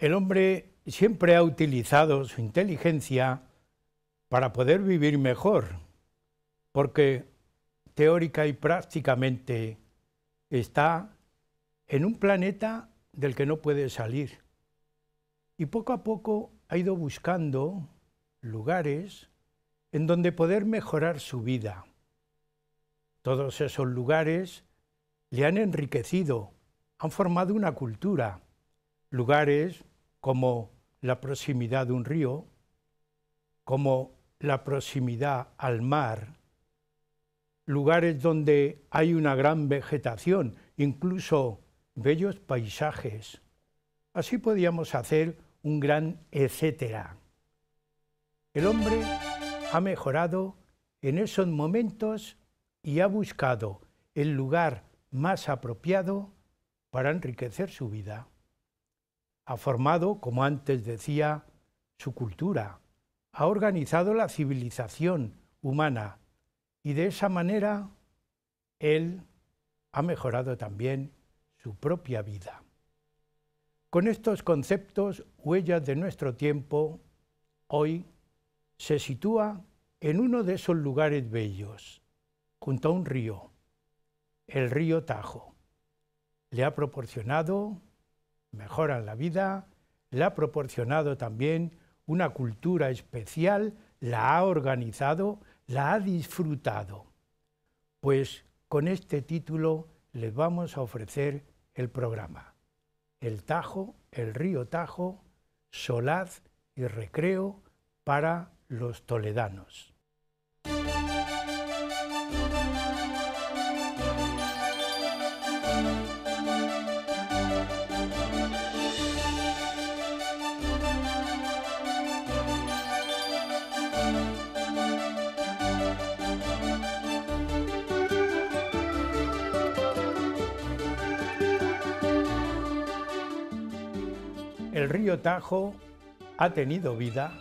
El hombre siempre ha utilizado su inteligencia para poder vivir mejor, porque teórica y prácticamente está en un planeta del que no puede salir. Y poco a poco ha ido buscando lugares en donde poder mejorar su vida. Todos esos lugares le han enriquecido, han formado una cultura, lugares como la proximidad de un río, como la proximidad al mar, lugares donde hay una gran vegetación, incluso bellos paisajes. Así podíamos hacer un gran etcétera. El hombre ha mejorado en esos momentos y ha buscado el lugar más apropiado para enriquecer su vida ha formado, como antes decía, su cultura, ha organizado la civilización humana y de esa manera él ha mejorado también su propia vida. Con estos conceptos, huellas de nuestro tiempo, hoy se sitúa en uno de esos lugares bellos, junto a un río, el río Tajo. Le ha proporcionado mejoran la vida, le ha proporcionado también una cultura especial, la ha organizado, la ha disfrutado. Pues con este título les vamos a ofrecer el programa. El Tajo, el río Tajo, solaz y recreo para los toledanos. río Tajo ha tenido vida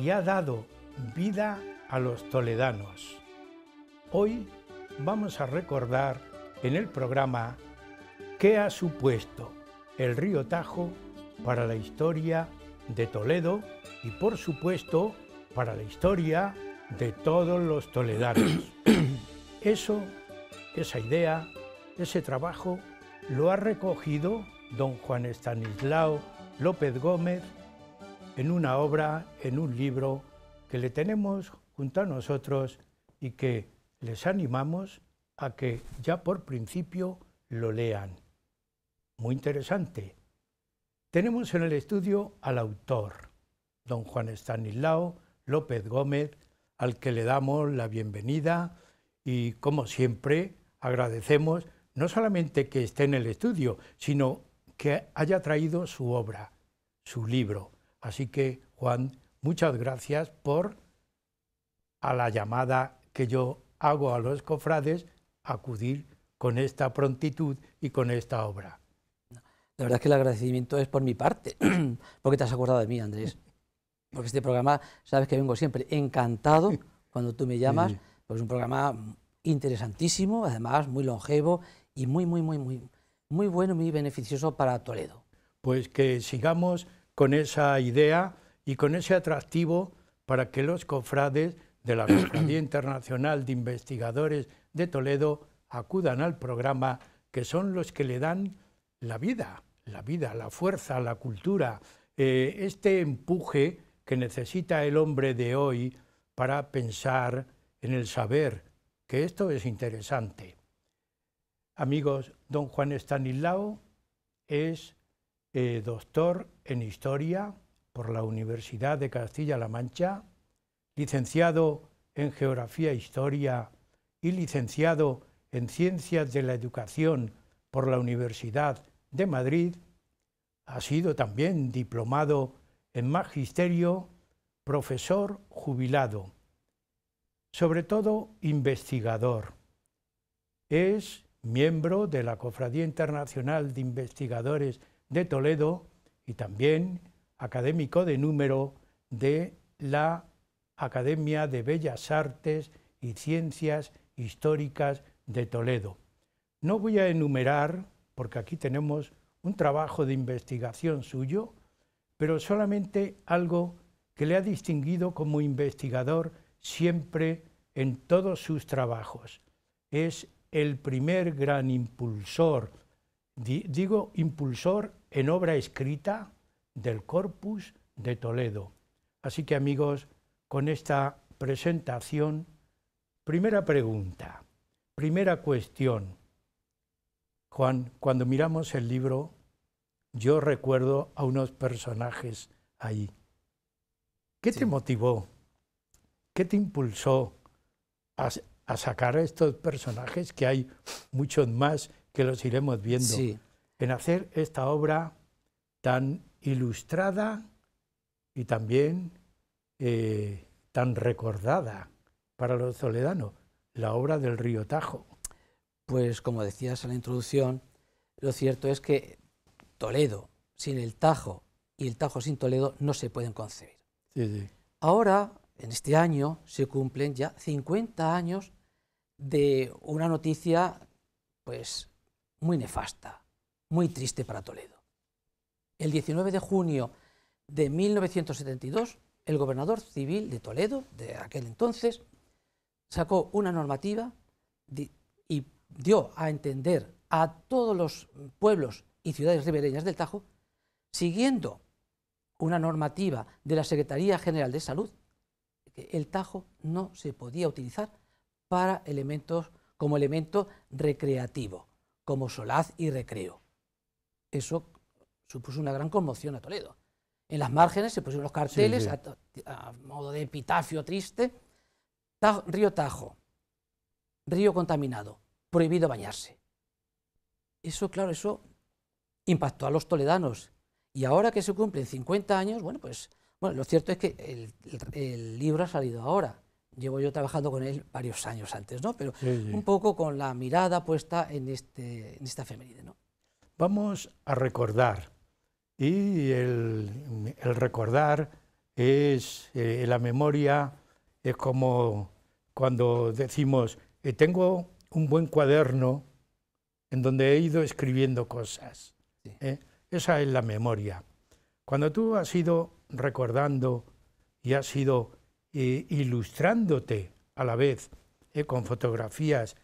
y ha dado vida a los toledanos. Hoy vamos a recordar en el programa qué ha supuesto el río Tajo para la historia de Toledo y por supuesto para la historia de todos los toledanos. Eso, esa idea, ese trabajo lo ha recogido don Juan Estanislao López Gómez en una obra, en un libro que le tenemos junto a nosotros y que les animamos a que ya por principio lo lean. Muy interesante. Tenemos en el estudio al autor, don Juan Estanislao López Gómez, al que le damos la bienvenida y, como siempre, agradecemos no solamente que esté en el estudio, sino que haya traído su obra, su libro. Así que, Juan, muchas gracias por a la llamada que yo hago a los cofrades acudir con esta prontitud y con esta obra. La verdad es que el agradecimiento es por mi parte, porque te has acordado de mí, Andrés. Porque este programa, sabes que vengo siempre encantado cuando tú me llamas, porque es un programa interesantísimo, además muy longevo y muy, muy, muy, muy, muy bueno, muy beneficioso para Toledo. Pues que sigamos con esa idea y con ese atractivo para que los cofrades de la Cofradía Internacional de Investigadores de Toledo acudan al programa, que son los que le dan la vida, la vida, la fuerza, la cultura, eh, este empuje que necesita el hombre de hoy para pensar en el saber, que esto es interesante, Amigos, don Juan Estanislao es eh, doctor en Historia por la Universidad de Castilla-La Mancha, licenciado en Geografía e Historia y licenciado en Ciencias de la Educación por la Universidad de Madrid, ha sido también diplomado en Magisterio, profesor jubilado, sobre todo investigador. Es miembro de la Cofradía Internacional de Investigadores de Toledo y también académico de número de la Academia de Bellas Artes y Ciencias Históricas de Toledo. No voy a enumerar, porque aquí tenemos un trabajo de investigación suyo, pero solamente algo que le ha distinguido como investigador siempre en todos sus trabajos. Es el primer gran impulsor, digo impulsor en obra escrita del corpus de Toledo. Así que amigos, con esta presentación, primera pregunta, primera cuestión. Juan, cuando miramos el libro, yo recuerdo a unos personajes ahí. ¿Qué te motivó? ¿Qué te impulsó a a sacar a estos personajes, que hay muchos más que los iremos viendo, en hacer esta obra tan ilustrada y también eh, tan recordada para los soledanos, la obra del río Tajo. Pues como decías en la introducción, lo cierto es que Toledo sin el Tajo y el Tajo sin Toledo no se pueden concebir. Ahora, en este año, se cumplen ya 50 años de una noticia pues muy nefasta, muy triste para Toledo. El 19 de junio de 1972, el gobernador civil de Toledo, de aquel entonces, sacó una normativa y dio a entender a todos los pueblos y ciudades ribereñas del Tajo, siguiendo una normativa de la Secretaría General de Salud, que el Tajo no se podía utilizar para elementos como elemento recreativo, como solaz y recreo. Eso supuso una gran conmoción a Toledo. En las márgenes se pusieron los carteles A, modo de epitafio triste. río Tajo, río contaminado, prohibido bañarse. Eso, claro, eso impactó a los toledanos. Y ahora que se cumplen 50 años, bueno, pues bueno, lo cierto es que el libro ha salido ahora llevo yo trabajando con él varios años antes, ¿no? Pero un poco con la mirada puesta en, este, en esta femenide, ¿no? Vamos a recordar, y el, recordar es eh, la memoria, es como cuando decimos, eh, tengo un buen cuaderno en donde he ido escribiendo cosas. ¿eh? Esa es la memoria. Cuando tú has ido recordando y has ido ilustrándote a la vez eh, con fotografías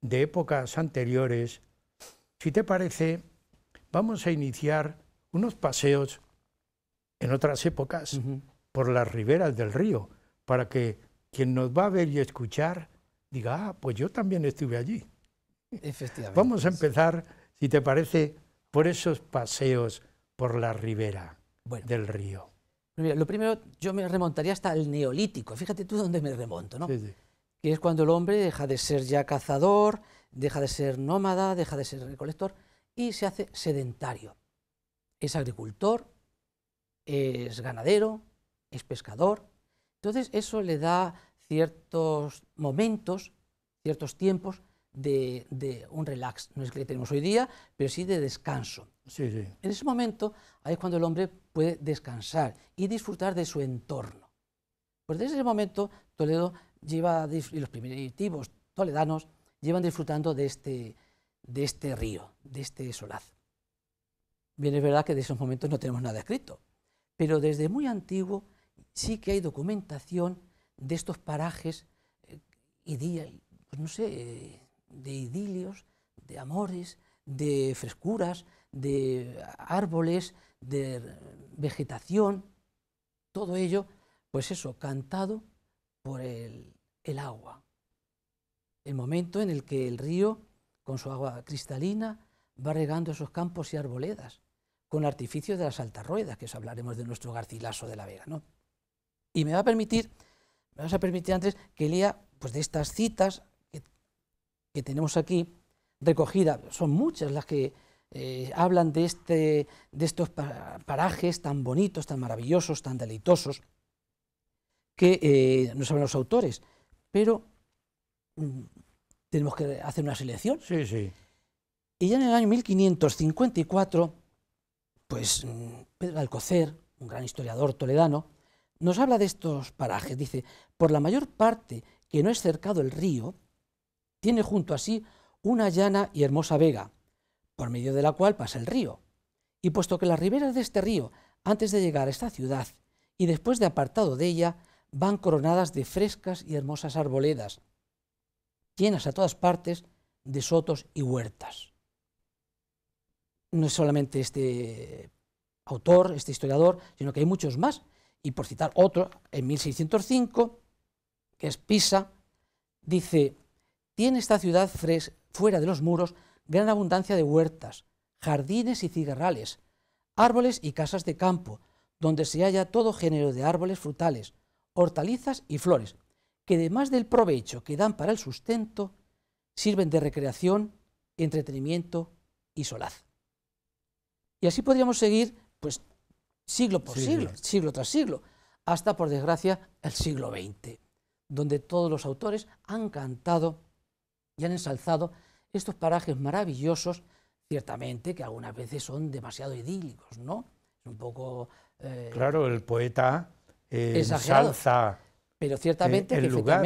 de épocas anteriores, si te parece, vamos a iniciar unos paseos en otras épocas por las riberas del río, para que quien nos va a ver y escuchar diga, ah, pues yo también estuve allí. Vamos a pues empezar, si te parece, por esos paseos por la ribera del río lo primero, yo me remontaría hasta el neolítico. Fíjate tú dónde me remonto, ¿no? Que es cuando el hombre deja de ser ya cazador, deja de ser nómada, deja de ser recolector y se hace sedentario. Es agricultor, es ganadero, es pescador. Entonces eso le da ciertos momentos, ciertos tiempos de, un relax. No es que tenemos hoy día, pero sí de descanso. En ese momento ahí es cuando el hombre puede descansar y disfrutar de su entorno. Pues desde ese momento Toledo lleva, y los primitivos toledanos llevan disfrutando este, de este, río, de este solaz. Bien, es verdad que de esos momentos no tenemos nada escrito, pero desde muy antiguo sí que hay documentación de estos parajes eh, pues eh, de idilios, de amores, de frescuras, de árboles, de vegetación, todo ello, pues eso, cantado por el, agua. El momento en el que el río, con su agua cristalina, va regando esos campos y arboledas, con artificio de las ruedas, que os hablaremos de nuestro garcilaso de la Vega. ¿no? Y me va a permitir, me vas a permitir antes que lea pues, de estas citas que, que tenemos aquí, recogidas, son muchas las que eh, hablan de, este, de estos parajes tan bonitos, tan maravillosos, tan deleitosos, que eh, nos hablan los autores. Pero mm, tenemos que hacer una selección. Sí, sí. Y ya en el año 1554, pues mm, Pedro Alcocer, un gran historiador toledano, nos habla de estos parajes. Dice, por la mayor parte que no es cercado el río, tiene junto a sí una llana y hermosa vega, por medio de la cual pasa el río. Y puesto que las riberas de este río, antes de llegar a esta ciudad y después de apartado de ella, van coronadas de frescas y hermosas arboledas, llenas a todas partes de sotos y huertas. No es solamente este autor, este historiador, sino que hay muchos más. Y por citar otro, en 1605, que es Pisa, dice, tiene esta ciudad fres fuera de los muros gran abundancia de huertas, jardines y cigarrales, árboles y casas de campo, donde se halla todo género de árboles frutales, hortalizas y flores, que además del provecho que dan para el sustento, sirven de recreación, entretenimiento y solaz. Y así podríamos seguir, pues, siglo por siglo, siglo tras siglo, hasta, por desgracia, el siglo XX, donde todos los autores han cantado y han ensalzado estos parajes maravillosos, ciertamente, que algunas veces son demasiado idílicos, ¿no? Un poco... Eh, claro, el poeta eh, ensalza... Pero eh, ciertamente, el lugar,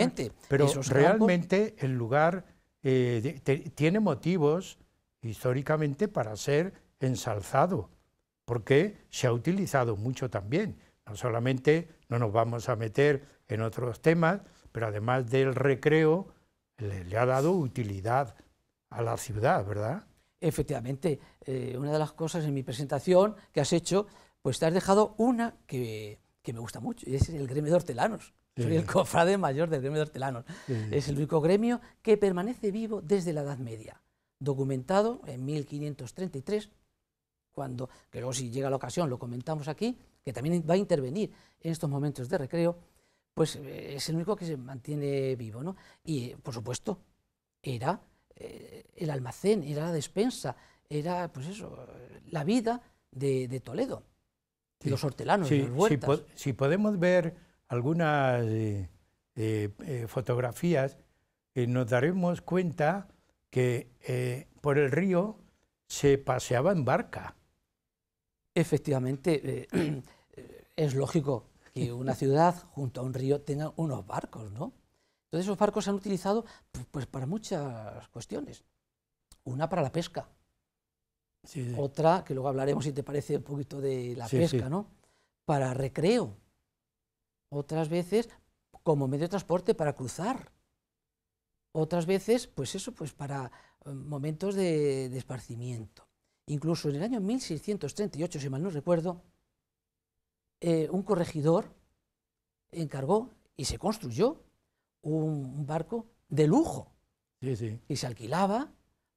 Pero realmente el lugar tiene motivos históricamente para ser ensalzado, porque se ha utilizado mucho también. No solamente no nos vamos a meter en otros temas, pero además del recreo le ha dado utilidad a la ciudad, ¿verdad? Efectivamente, eh, una de las cosas en mi presentación que has hecho, pues te has dejado una que, me gusta mucho, y es el gremio de hortelanos. Soy el cofrade mayor del gremio de hortelanos. Es el único gremio que permanece vivo desde la Edad Media, documentado en 1533, cuando, que luego si llega la ocasión lo comentamos aquí, que también va a intervenir en estos momentos de recreo, pues eh, es el único que se mantiene vivo. ¿no? Y, eh, por supuesto, era eh, el almacén, era la despensa, era pues eso, la vida de, Toledo, los hortelanos, los huertas. Si, podemos ver algunas eh, eh, fotografías, nos daremos cuenta que por el río se paseaba en barca. Efectivamente, es lógico que una ciudad junto a un río tenga unos barcos, ¿no? Entonces esos barcos se han utilizado pues, para muchas cuestiones. Una para la pesca, otra, que luego hablaremos si te parece un poquito de la pesca, ¿no? Para recreo, otras veces como medio de transporte para cruzar, otras veces, pues eso, pues para eh, momentos de, esparcimiento. Incluso en el año 1638, si mal no recuerdo, eh, un corregidor encargó y se construyó un barco de lujo y se alquilaba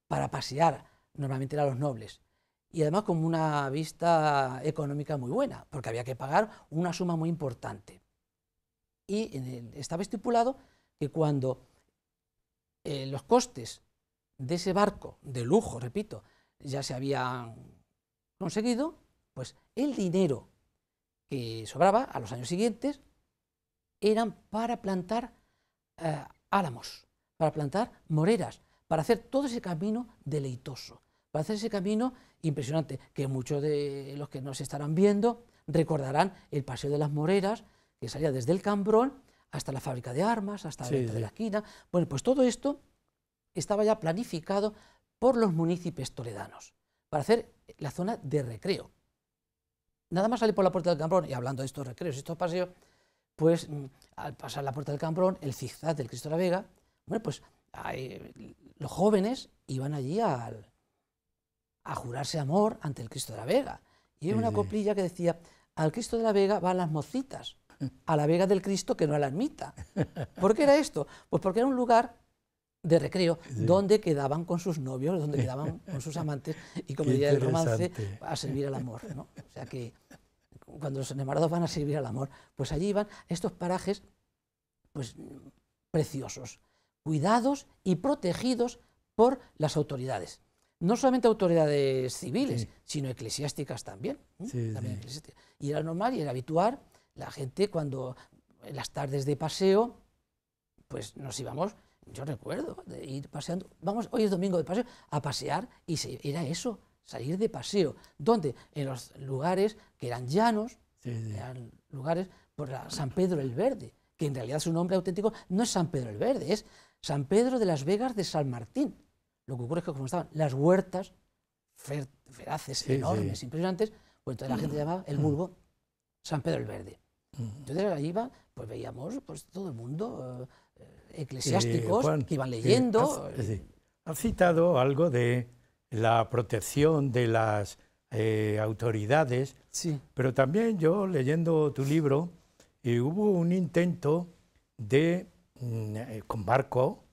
para pasear, normalmente eran los nobles, y además con una vista económica muy buena, porque había que pagar una suma muy importante. Y estaba estipulado que cuando eh, los costes de ese barco de lujo, repito, ya se habían conseguido, pues el dinero que sobraba a los años siguientes eran para plantar eh, álamos, para plantar moreras, para hacer todo ese camino deleitoso, para hacer ese camino impresionante, que muchos de los que nos estarán viendo recordarán el Paseo de las Moreras, que salía desde el Cambrón hasta la fábrica de armas, hasta la de la esquina. Bueno, pues todo esto estaba ya planificado por los municipios toledanos para hacer la zona de recreo. Nada más salir por la puerta del Cambrón, y hablando de estos recreos, estos paseos, pues mm, al pasar la puerta del Cambrón, el zigzag del Cristo de la Vega, bueno, pues los jóvenes iban allí a jurarse amor ante el Cristo de la Vega. Y era una coplilla que decía, al Cristo de la Vega van las mocitas, a la Vega del Cristo que no a la ermita. ¿Por qué era esto? Pues porque era un lugar de recreo, donde quedaban con sus novios, donde quedaban con sus amantes y como diría el romance, a servir al amor. ¿no? O sea que cuando los enamorados van a servir al amor, pues allí van estos parajes pues, preciosos, cuidados y protegidos por las autoridades. No solamente autoridades civiles, sino eclesiásticas también. Y era normal y era habitual la gente cuando en las tardes de paseo, pues nos íbamos, yo recuerdo, de ir paseando, vamos, hoy es domingo de paseo, a pasear y se, era eso, salir de paseo. ¿Dónde? En los lugares que eran llanos, eran lugares por San Pedro el Verde, que en realidad su nombre auténtico no es San Pedro el Verde, es San Pedro de las Vegas de San Martín. Lo que ocurre es que como estaban las huertas veraces feraces, enormes, impresionantes, pues entonces la gente mm. llamaba el mulgo mm. San Pedro el Verde. Mm. Entonces ahí iba, pues veíamos pues, todo el mundo, eh, eclesiásticos que iban leyendo. ha eh, citado algo de la protección de las eh, autoridades, sí. pero también yo leyendo tu libro, eh, hubo un intento de, mm, eh, con barco,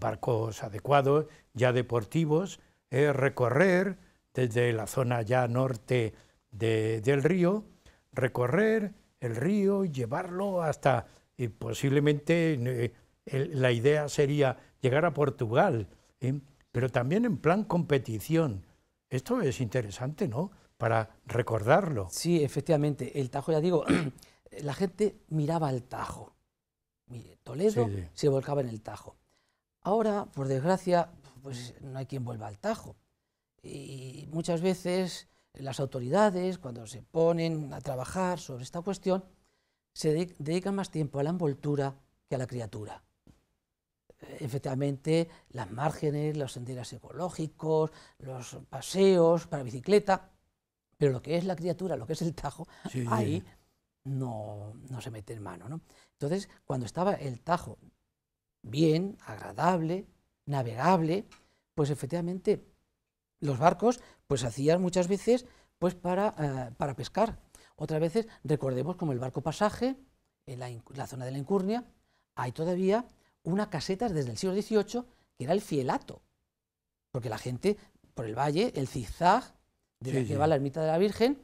barcos adecuados, ya deportivos, recorrer desde la zona ya norte del río, recorrer el río y llevarlo hasta, y posiblemente la idea sería llegar a Portugal pero también en plan competición. Esto es interesante, ¿no? Para recordarlo. Sí, efectivamente. El Tajo, ya digo, la gente miraba al Tajo. Toledo se volcaba en el Tajo. Ahora, por desgracia, pues no hay quien vuelva al Tajo. Y muchas veces las autoridades, cuando se ponen a trabajar sobre esta cuestión, se dedican más tiempo a la envoltura que a la criatura efectivamente las márgenes, los senderos ecológicos, los paseos para bicicleta, pero lo que es la criatura, lo que es el tajo, ahí no, se mete en mano. Entonces, cuando estaba el tajo bien, agradable, navegable, pues efectivamente los barcos pues hacían muchas veces pues para, eh, para pescar. Otras veces, recordemos como el barco pasaje, en la, zona de la Incurnia, hay todavía una caseta desde el siglo XVIII que era el fielato, porque la gente por el valle, el zigzag, de la que va la ermita de la Virgen,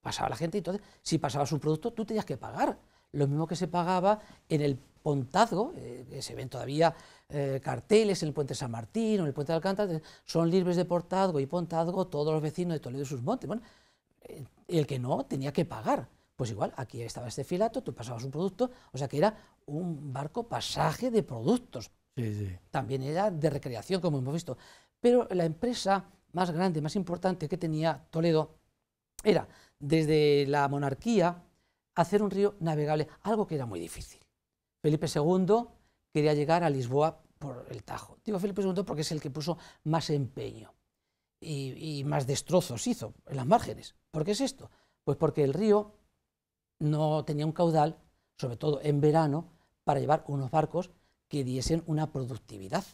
pasaba la gente, y entonces si pasaba su producto tú tenías que pagar, lo mismo que se pagaba en el Pontazgo, que eh, se ven todavía eh, carteles en el puente San Martín o en el puente de Alcántara, son libres de Portazgo y Pontazgo todos los vecinos de Toledo y sus montes. Bueno, eh, el que no tenía que pagar. Pues igual, aquí estaba este fielato, tú pasabas un producto, o sea que era un barco pasaje de productos. También era de recreación, como hemos visto. Pero la empresa más grande, más importante que tenía Toledo era, desde la monarquía, hacer un río navegable, algo que era muy difícil. Felipe II quería llegar a Lisboa por el Tajo. Digo Felipe II porque es el que puso más empeño y, y más destrozos hizo en las márgenes. ¿Por qué es esto? Pues porque el río no tenía un caudal, sobre todo en verano, para llevar unos barcos que diesen una productividad.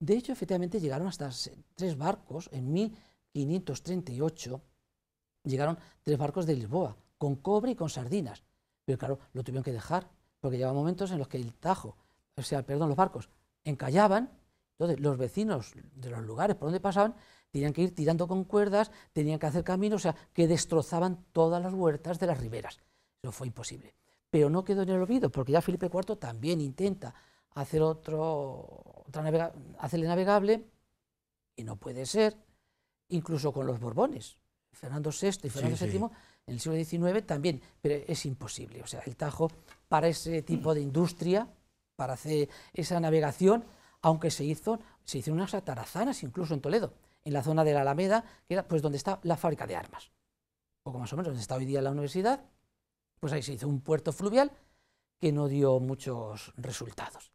De hecho, efectivamente llegaron hasta tres barcos en 1538, llegaron tres barcos de Lisboa, con cobre y con sardinas. Pero claro, lo tuvieron que dejar, porque llevaban momentos en los que el Tajo, o sea, perdón, los barcos encallaban, entonces los vecinos de los lugares por donde pasaban tenían que ir tirando con cuerdas, tenían que hacer caminos, o sea, que destrozaban todas las huertas de las riberas. Eso fue imposible pero no quedó en el olvido, porque ya Felipe IV también intenta hacer otro, otra hacerle navegable, y no puede ser, incluso con los Borbones. Fernando VI y Fernando VII en el siglo XIX también, pero es imposible. O sea, el Tajo para ese tipo de industria, para hacer esa navegación, aunque se hizo, se hicieron unas atarazanas incluso en Toledo, en la zona de la Alameda, que era pues donde está la fábrica de armas, poco más o menos donde está hoy día la universidad, pues ahí se hizo un puerto fluvial que no dio muchos resultados.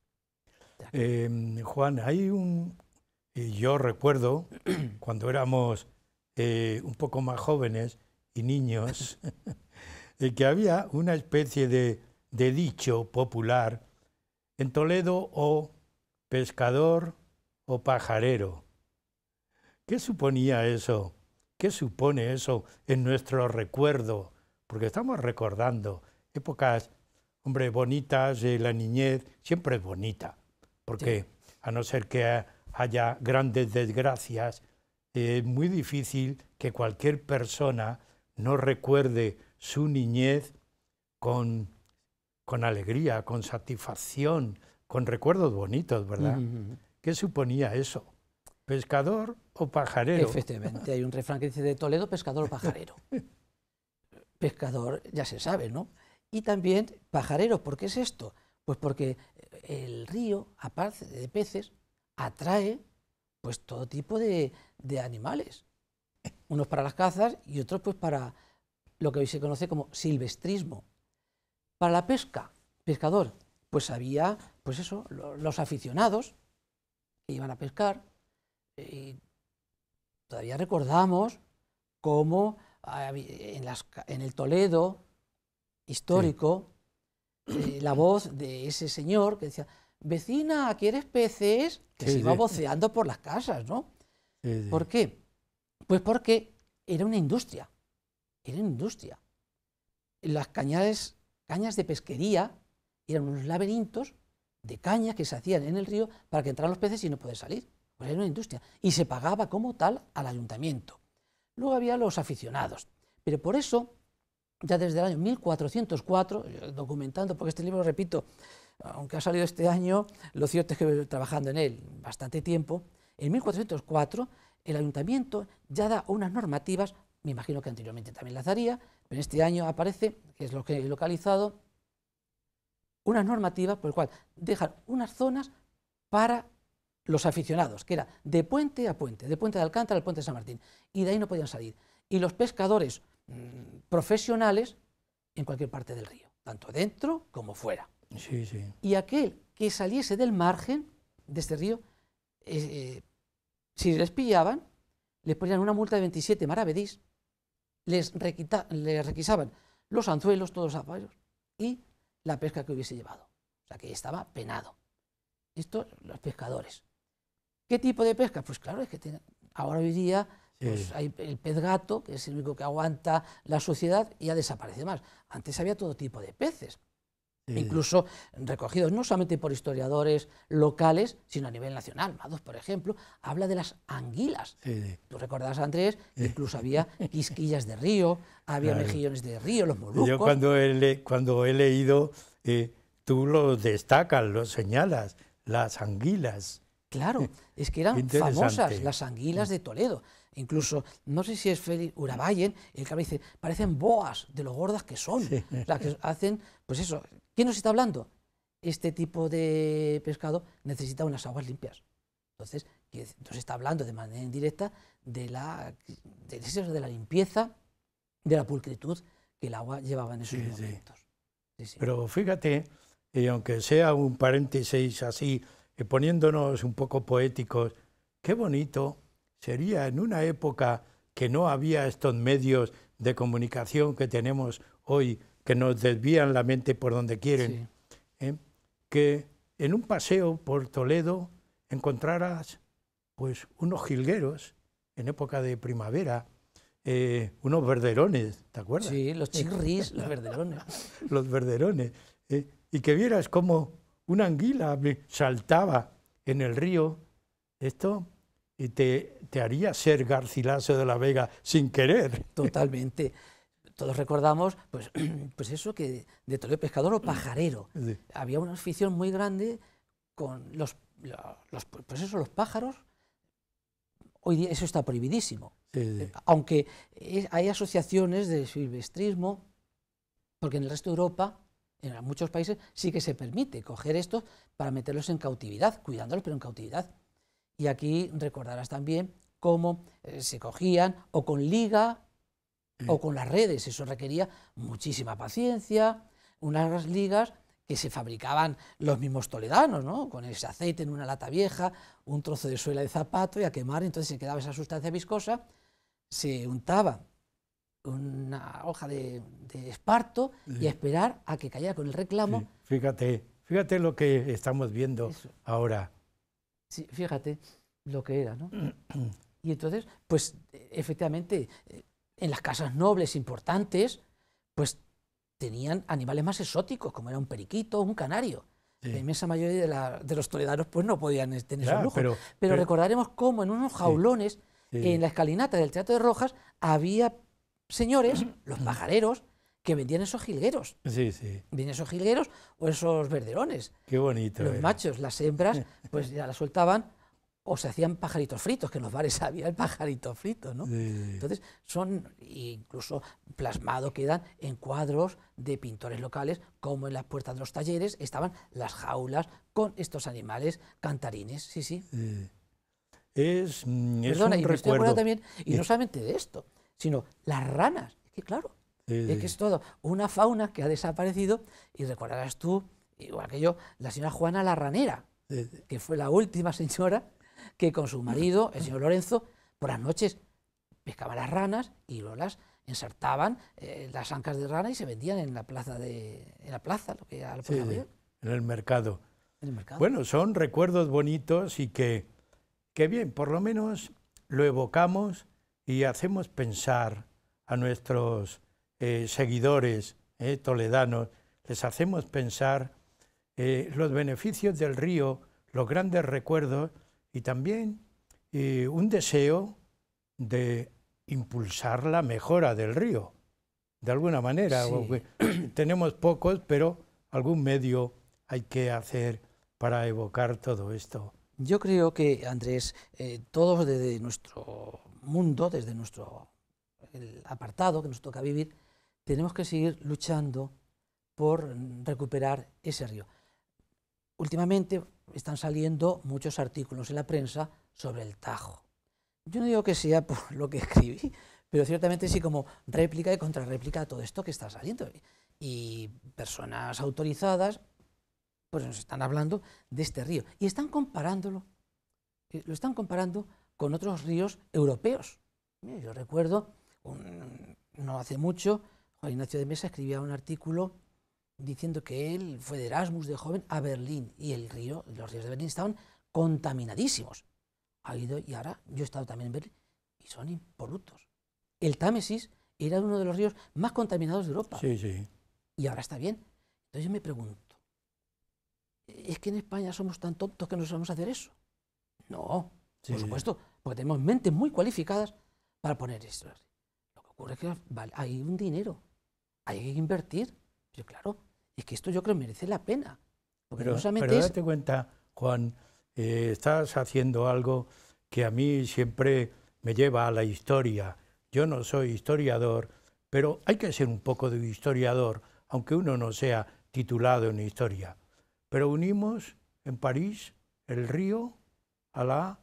Em, Juan, hay un... Yo recuerdo cuando éramos eh, un poco más jóvenes y niños, eh, que había una especie de, de dicho popular en Toledo o pescador o pajarero. ¿Qué suponía eso? ¿Qué supone eso en nuestro recuerdo porque estamos recordando épocas, hombre, bonitas, de eh, la niñez siempre es bonita, porque a no ser que haya grandes desgracias, es muy difícil que cualquier persona no recuerde su niñez con, alegría, con satisfacción, con recuerdos bonitos, ¿verdad? ¿Qué suponía eso? ¿Pescador o pajarero? Efectivamente, hay un refrán que dice de Toledo, pescador o pajarero. pescador, ya se sabe, ¿no? Y también pajarero ¿por qué es esto? Pues porque eh, el río, aparte de peces, atrae pues todo tipo de, de animales, unos para las cazas y otros pues para lo que hoy se conoce como silvestrismo. Para la pesca, pescador, pues había, pues eso, los aficionados que iban a pescar. Eh, y todavía recordamos cómo Ah, en, el Toledo histórico, eh, la voz de ese señor que decía, vecina, ¿quieres peces? Que se iba voceando por las casas, ¿no? ¿Por qué? Pues porque era una industria, era una industria. Las cañas de pesquería eran unos laberintos de cañas que se hacían en el río para que entraran los peces y no poder salir. Pues era una industria. Y se pagaba como tal al ayuntamiento. Luego había los aficionados. Pero por eso, ya desde el año 1404, eh, documentando, porque este libro, repito, aunque ha salido este año, lo cierto es que trabajando en él bastante tiempo, en 1404 el ayuntamiento ya da unas normativas, me imagino que anteriormente también las haría, pero este año aparece, que es lo que he localizado, unas normativas por el cual dejan unas zonas para los aficionados, que era de puente a puente, de puente de Alcántara al puente de San Martín, y de ahí no podían salir. Y los pescadores mm, profesionales en cualquier parte del río, tanto dentro como fuera. Y aquel que saliese del margen de este río, eh, eh, si les pillaban, les ponían una multa de 27 maravedís, les, requisaban los anzuelos, todos los zapallos, y la pesca que hubiese llevado. O sea que estaba penado. Esto los pescadores. ¿Qué tipo de pesca? Pues claro, es que ahora hoy día pues hay el pez gato, que es el único que aguanta la suciedad, y ha desaparece más. Antes había todo tipo de peces. Incluso recogidos no solamente por historiadores locales, sino a nivel nacional. Mados, por ejemplo, habla de las anguilas. Tú recuerdas Andrés, que incluso había quisquillas de río, había mejillones de río, los moluscos. Yo cuando he, cuando he leído, eh, tú lo destacas, lo señalas, las anguilas. Claro, mm. es que eran famosas las anguilas de Toledo. Incluso, no sé si es Félix Urabayen, el que dice, parecen boas de lo gordas que son. Las que hacen, pues eso, ¿quién nos está hablando? Este tipo de pescado necesita unas aguas limpias. Entonces, nos está hablando de manera indirecta de la, de, de la limpieza, de la pulcritud que el agua llevaba en esos momentos. Pero fíjate, y aunque sea un paréntesis así y poniéndonos un poco poéticos, qué bonito sería en una época que no había estos medios de comunicación que tenemos hoy, que nos desvían la mente por donde quieren, ¿eh? que en un paseo por Toledo encontraras pues unos jilgueros en época de primavera, eh, unos verderones, ¿te acuerdas? Sí, los chirris, los verderones. los verderones. ¿eh? y que vieras cómo una anguila saltaba en el río, esto y te, haría ser Garcilaso de la Vega sin querer. Totalmente. Todos recordamos, pues, pues eso que de Toledo pescador o pajarero. Había una afición muy grande con los, pues eso, los pájaros. Hoy día eso está prohibidísimo. Eh, aunque hay asociaciones de silvestrismo, porque en el resto de Europa en muchos países sí que se permite coger estos para meterlos en cautividad, cuidándolos, pero en cautividad. Y aquí recordarás también cómo eh, se cogían o con liga o con las redes. Eso requería muchísima paciencia, unas ligas que se fabricaban los mismos toledanos, ¿no? con ese aceite en una lata vieja, un trozo de suela de zapato y a quemar, entonces se quedaba esa sustancia viscosa, se untaba una hoja de, esparto y esperar a que cayera con el reclamo. Fíjate, fíjate lo que estamos viendo ahora. Sí, fíjate lo que era, ¿no? y entonces, pues efectivamente, eh, en las casas nobles importantes, pues tenían animales más exóticos, como era un periquito, un canario. La inmensa mayoría de, los toledanos pues no podían eh, tener Pero, recordaremos cómo en unos jaulones, en la escalinata del Teatro de Rojas, había señores, los pajareros, que vendían esos jilgueros. Sí, sí. Vendían esos jilgueros o esos verderones. Qué bonito. Los eh. machos, las hembras, pues ya las soltaban o se hacían pajaritos fritos, que en los bares había el pajarito frito, ¿no? Entonces, son incluso plasmado quedan en cuadros de pintores locales, como en las puertas de los talleres estaban las jaulas con estos animales cantarines, sí, sí. Mm, es, Perdona, recuerdo. también, y no solamente de esto, sino las ranas. Es que claro, es que es todo una fauna que ha desaparecido y recordarás tú, igual que yo, la señora Juana la ranera, que fue la última señora que con su marido, el señor Lorenzo, por las noches pescaba las ranas y luego las insertaban, eh, las ancas de rana y se vendían en la plaza de en la plaza, lo que era en el mercado. Bueno, son recuerdos bonitos y que, que bien, por lo menos lo evocamos y hacemos pensar a nuestros eh, seguidores eh, toledanos, les hacemos pensar eh, los beneficios del río, los grandes recuerdos y también un deseo de impulsar la mejora del río, de alguna manera. Tenemos pocos, pero algún medio hay que hacer para evocar todo esto. Yo creo que, Andrés, todos desde nuestro mundo, desde nuestro apartado que nos toca vivir, tenemos que seguir luchando por recuperar ese río. Últimamente están saliendo muchos artículos en la prensa sobre el Tajo. Yo no digo que sea por lo que escribí, pero ciertamente sí como réplica y contrarréplica a todo esto que está saliendo. Y personas autorizadas pues nos están hablando de este río y están comparándolo, eh, lo están comparando con otros ríos europeos. Eh, yo recuerdo, no hace mucho, Juan Ignacio de Mesa escribía un artículo diciendo que él fue de Erasmus de joven a Berlín y el río, los ríos de Berlín estaban contaminadísimos. Ha ido y ahora yo he estado también en Berlín y son impolutos. El Támesis era uno de los ríos más contaminados de Europa. Sí, sí. Y ahora está bien. Entonces yo me pregunto, ¿es que en España somos tan tontos que no sabemos hacer eso? No, por supuesto, porque tenemos mentes muy cualificadas para poner esto. Lo que ocurre es que hay un dinero, hay que invertir. Pero claro, es que esto yo creo que merece la pena. pero, pero date cuenta, Juan, eh, estás haciendo algo que a mí siempre me lleva a la historia. Yo no soy historiador, pero hay que ser un poco de historiador, aunque uno no sea titulado en historia. Pero unimos en París el río a la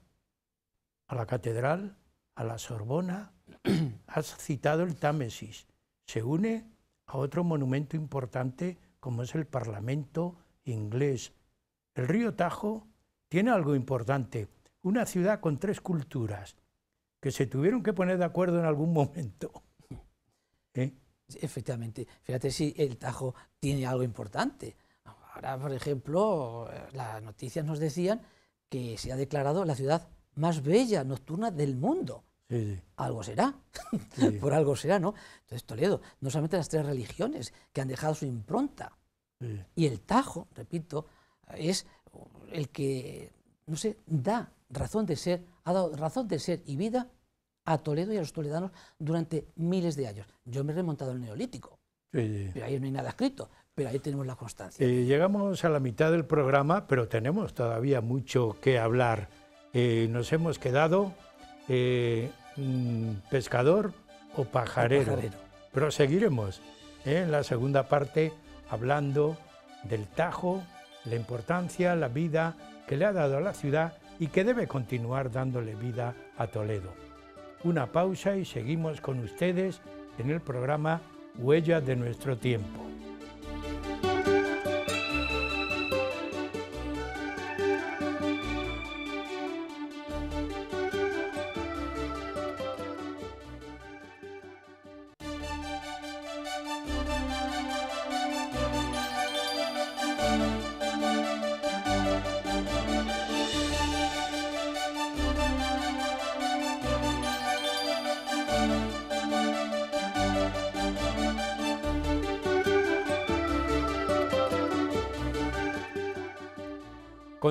la catedral, a la Sorbona, has citado el Támesis, se une a otro monumento importante como es el Parlamento inglés. El río Tajo tiene algo importante, una ciudad con tres culturas que se tuvieron que poner de acuerdo en algún momento. ¿Eh? Efectivamente, fíjate si el Tajo tiene algo importante. Ahora, por ejemplo, eh, las noticias nos decían que se ha declarado la ciudad más bella nocturna del mundo. Algo será, por algo será, ¿no? Entonces Toledo, no solamente las tres religiones que han dejado su impronta, y el Tajo, repito, es el que, no sé, da razón de ser, ha dado razón de ser y vida a Toledo y a los toledanos durante miles de años. Yo me he remontado al Neolítico, pero ahí no hay nada escrito, pero ahí tenemos la constancia. Eh, llegamos a la mitad del programa, pero tenemos todavía mucho que hablar eh, nos hemos quedado eh, mm, pescador o pajarero. Proseguiremos eh, en la segunda parte hablando del Tajo, la importancia, la vida que le ha dado a la ciudad y que debe continuar dándole vida a Toledo. Una pausa y seguimos con ustedes en el programa Huella de nuestro tiempo.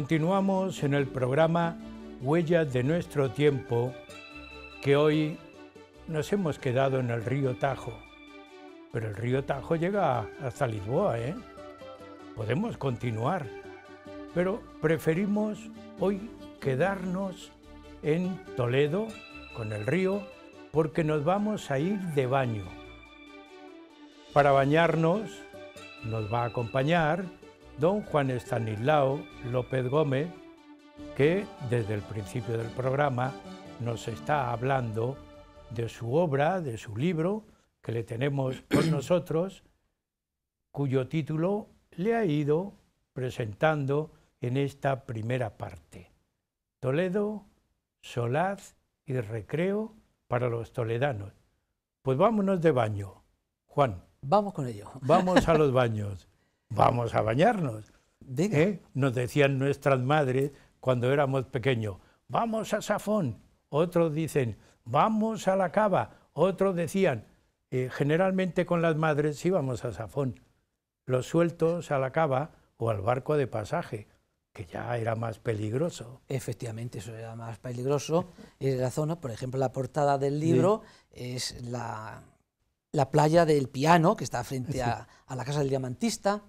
Continuamos en el programa Huellas de nuestro tiempo, que hoy nos hemos quedado en el río Tajo. Pero el río Tajo llega hasta Lisboa, ¿eh? Podemos continuar, pero preferimos hoy quedarnos en Toledo con el río porque nos vamos a ir de baño. Para bañarnos nos va a acompañar don Juan Estanislao López Gómez, que desde el principio del programa nos está hablando de su obra, de su libro, que le tenemos con nosotros, cuyo título le ha ido presentando en esta primera parte. Toledo, solaz y recreo para los toledanos. Pues vámonos de baño, Juan. Vamos con ello. Vamos a los baños vamos a bañarnos. ¿Eh? Nos decían nuestras madres cuando éramos pequeños, vamos a Safón. Otros dicen, vamos a la cava. Otros decían, eh, generalmente con las madres íbamos a Safón. Los sueltos a la cava o al barco de pasaje, que ya era más peligroso. Efectivamente, eso era más peligroso. Y la zona, por ejemplo, la portada del libro es la, playa del piano, que está frente a la casa del diamantista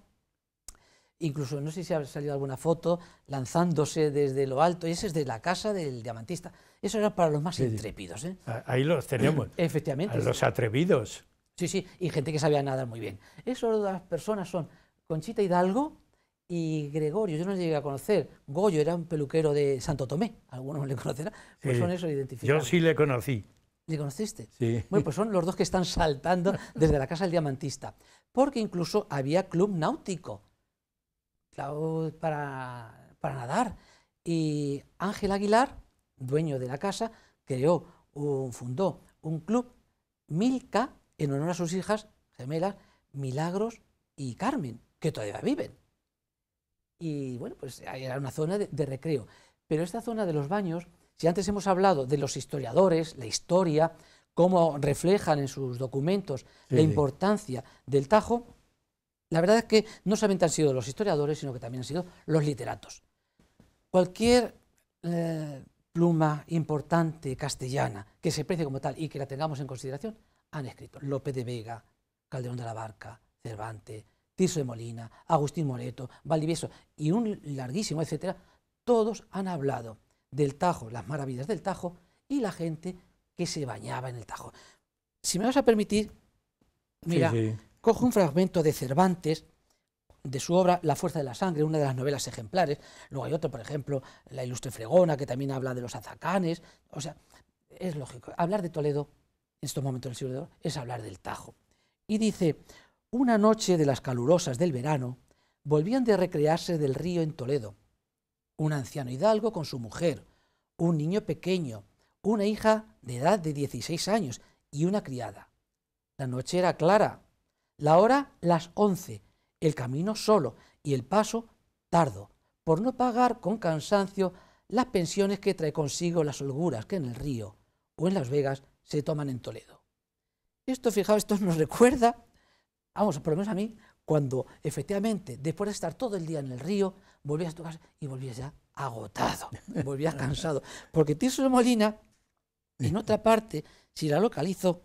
incluso no sé si ha salido alguna foto, lanzándose desde lo alto, y ese es de la casa del diamantista. Eso era para los más intrépidos. ¿eh? Ahí los tenemos. Efectivamente. los atrevidos. Sí, sí, y gente que sabía nadar muy bien. Esas dos personas son Conchita Hidalgo y Gregorio, yo no les llegué a conocer. Goyo era un peluquero de Santo Tomé, algunos le conocerán, pues son esos identificados. Yo sí le conocí. ¿Le conociste? Sí. Bueno, pues son los dos que están saltando desde la casa del diamantista, porque incluso había club náutico para, nadar. Y Ángel Aguilar, dueño de la casa, creó, fundó un club Milka en honor a sus hijas gemelas Milagros y Carmen, que todavía viven. Y bueno, pues era una zona de, recreo. Pero esta zona de los baños, si antes hemos hablado de los historiadores, la historia, cómo reflejan en sus documentos la importancia del Tajo, la verdad es que no solamente han sido los historiadores, sino que también han sido los literatos. Cualquier eh, pluma importante castellana que se precie como tal y que la tengamos en consideración, han escrito López de Vega, Calderón de la Barca, Cervantes, Tirso de Molina, Agustín Moreto, Valdivieso y un larguísimo etcétera, todos han hablado del Tajo, las maravillas del Tajo y la gente que se bañaba en el Tajo. Si me vas a permitir, mira, coge un fragmento de Cervantes, de su obra La fuerza de la sangre, una de las novelas ejemplares, luego hay otro, por ejemplo, La ilustre fregona, que también habla de los azacanes, o sea, es lógico, hablar de Toledo en estos momentos del siglo de es hablar del Tajo. Y dice, una noche de las calurosas del verano, volvían de recrearse del río en Toledo, un anciano hidalgo con su mujer, un niño pequeño, una hija de edad de 16 años y una criada. La noche era clara, la hora las once, el camino solo y el paso tardo, por no pagar con cansancio las pensiones que trae consigo las holguras que en el río o en Las Vegas se toman en Toledo. Esto, fijaos, esto nos recuerda, vamos, por lo menos a mí, cuando efectivamente, después de estar todo el día en el río, volvías a tu casa y volvías ya agotado, volvías cansado. Porque Tirso Molina, en otra parte, si la localizo,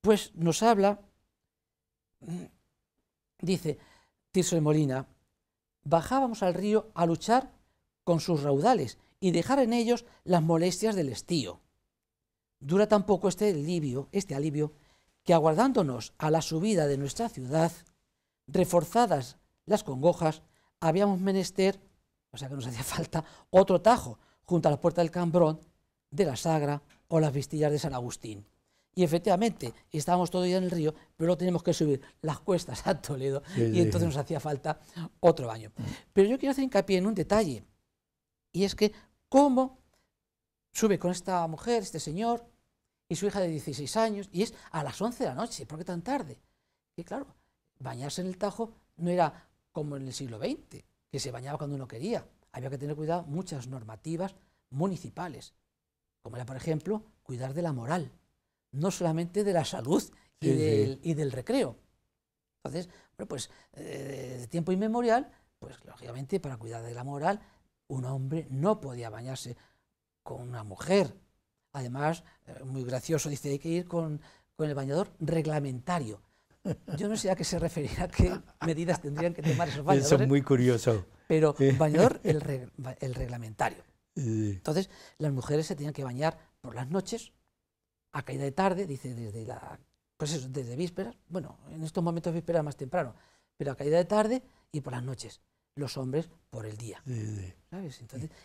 pues nos habla dice Tirso de Molina, bajábamos al río a luchar con sus raudales y dejar en ellos las molestias del estío. Dura tampoco este alivio, este alivio, que aguardándonos a la subida de nuestra ciudad, reforzadas las congojas, habíamos menester, o sea que nos hacía falta, otro tajo junto a la puerta del Cambrón, de la Sagra o las Vistillas de San Agustín. Y efectivamente, estábamos todo día en el río, pero luego teníamos que subir las cuestas a Toledo y entonces nos hacía falta otro baño. Pero yo quiero hacer hincapié en un detalle, y es que cómo sube con esta mujer, este señor, y su hija de 16 años, y es a las 11 de la noche, ¿por qué tan tarde? Y claro, bañarse en el Tajo no era como en el siglo XX, que se bañaba cuando uno quería. Había que tener cuidado muchas normativas municipales, como era, por ejemplo, cuidar de la moral no solamente de la salud y, del, recreo. Entonces, bueno, pues eh, de tiempo inmemorial, pues lógicamente para cuidar de la moral, un hombre no podía bañarse con una mujer. Además, eh, muy gracioso, dice, hay que ir con, el bañador reglamentario. Yo no sé a qué se refería, qué medidas tendrían que tomar esos bañadores. Eso es muy curioso. Pero bañador, el, reg el reglamentario. Entonces, las mujeres se tenían que bañar por las noches a caída de tarde, dice desde la, pues desde vísperas, bueno, en estos momentos vísperas más temprano, pero a caída de tarde y por las noches, los hombres por el día.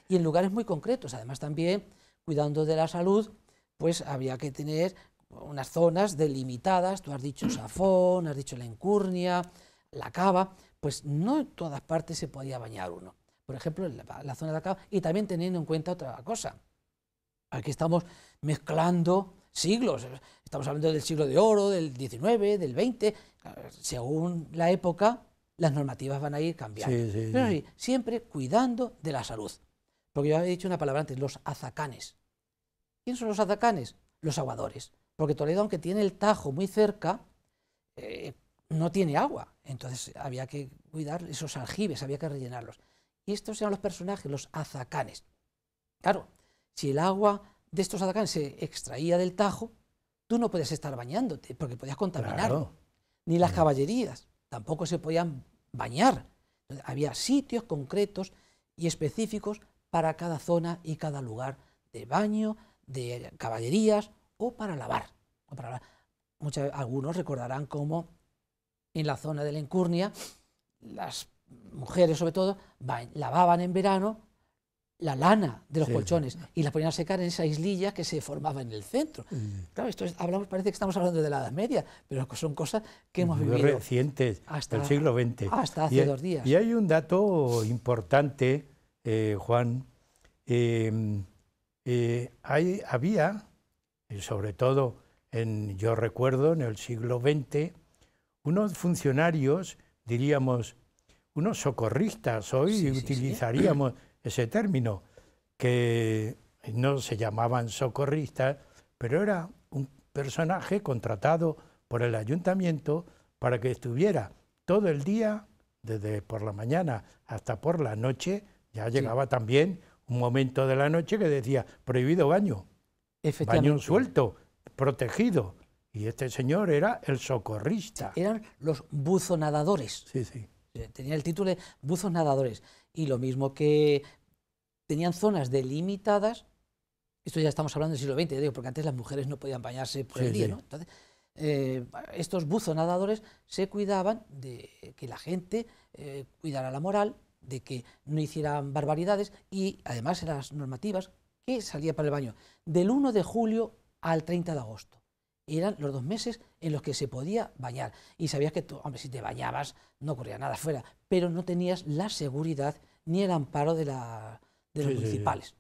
y en lugares muy concretos, además también cuidando de la salud, pues había que tener unas zonas delimitadas, tú has dicho Safón, has dicho la Encurnia, la Cava, pues no en todas partes se podía bañar uno. Por ejemplo, la, la zona de la Cava, y también teniendo en cuenta otra cosa, aquí estamos mezclando siglos. Estamos hablando del siglo de oro, del 19 del 20 Según la época, las normativas van a ir cambiando. siempre cuidando de la salud. Porque yo había dicho una palabra antes, los azacanes. ¿Quiénes son los azacanes? Los aguadores. Porque Toledo, aunque tiene el Tajo muy cerca, eh, no tiene agua. Entonces había que cuidar esos aljibes, había que rellenarlos. Y estos eran los personajes, los azacanes. Claro, si el agua de estos atacantes se extraía del Tajo, tú no podías estar bañándote porque podías contaminar. Ni las mm. caballerías tampoco se podían bañar. Había sitios concretos y específicos para cada zona y cada lugar de baño, de caballerías o para lavar. para Muchos, algunos recordarán cómo en la zona de la Encurnia las mujeres sobre todo lavaban en verano la lana de los colchones y la ponían a secar en esa islilla que se formaba en el centro. Mm. Claro, esto hablamos, parece que estamos hablando de la Edad Media, pero son cosas que hemos Muy vivido. recientes, hasta el siglo XX. Hasta hace dos días. Y hay un dato importante, eh, Juan. Em, eh, hay, había, sobre todo en, yo recuerdo, en el siglo XX, unos funcionarios, diríamos, unos socorristas, hoy utilizaríamos ese término, que no se llamaban socorristas, pero era un personaje contratado por el ayuntamiento para que estuviera todo el día, desde por la mañana hasta por la noche, ya llegaba también un momento de la noche que decía prohibido baño, baño suelto, protegido. Y este señor era el socorrista. eran los buzonadadores. Sí, sí. Eh, tenía el título de buzos nadadores y lo mismo que tenían zonas delimitadas, esto ya estamos hablando del siglo XX, porque antes las mujeres no podían bañarse por el día, ¿no? Entonces, eh, estos buzonadadores se cuidaban de que la gente eh, cuidara la moral, de que no hicieran barbaridades y además eran las normativas que salía para el baño del 1 de julio al 30 de agosto eran los dos meses en los que se podía bañar. Y sabías que, tú, hombre, si te bañabas no corría nada fuera, pero no tenías la seguridad ni el amparo de, los municipales.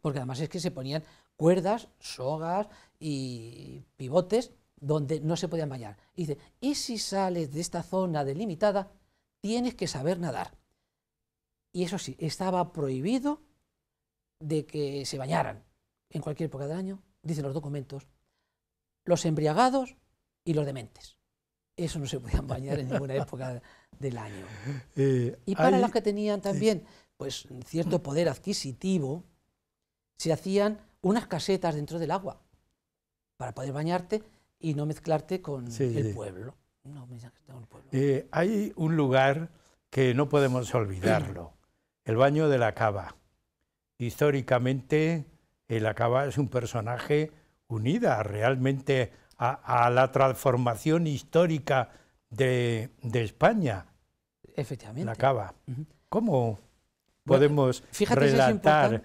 Porque además es que se ponían cuerdas, sogas y pivotes donde no se podían bañar. Y dice, y si sales de esta zona delimitada, tienes que saber nadar. Y eso sí, estaba prohibido de que se bañaran en cualquier época del año, dicen los documentos, los embriagados y los dementes. Eso no se podían bañar en ninguna época del año. Eh, y para los que tenían también pues, cierto poder adquisitivo, se hacían unas casetas dentro del agua para poder bañarte y no mezclarte con el pueblo. Eh, hay un lugar que no podemos olvidarlo, el baño de la cava. Históricamente, la cava es un personaje unida realmente a, la transformación histórica de, España. Efectivamente. La cava. ¿Cómo podemos relatar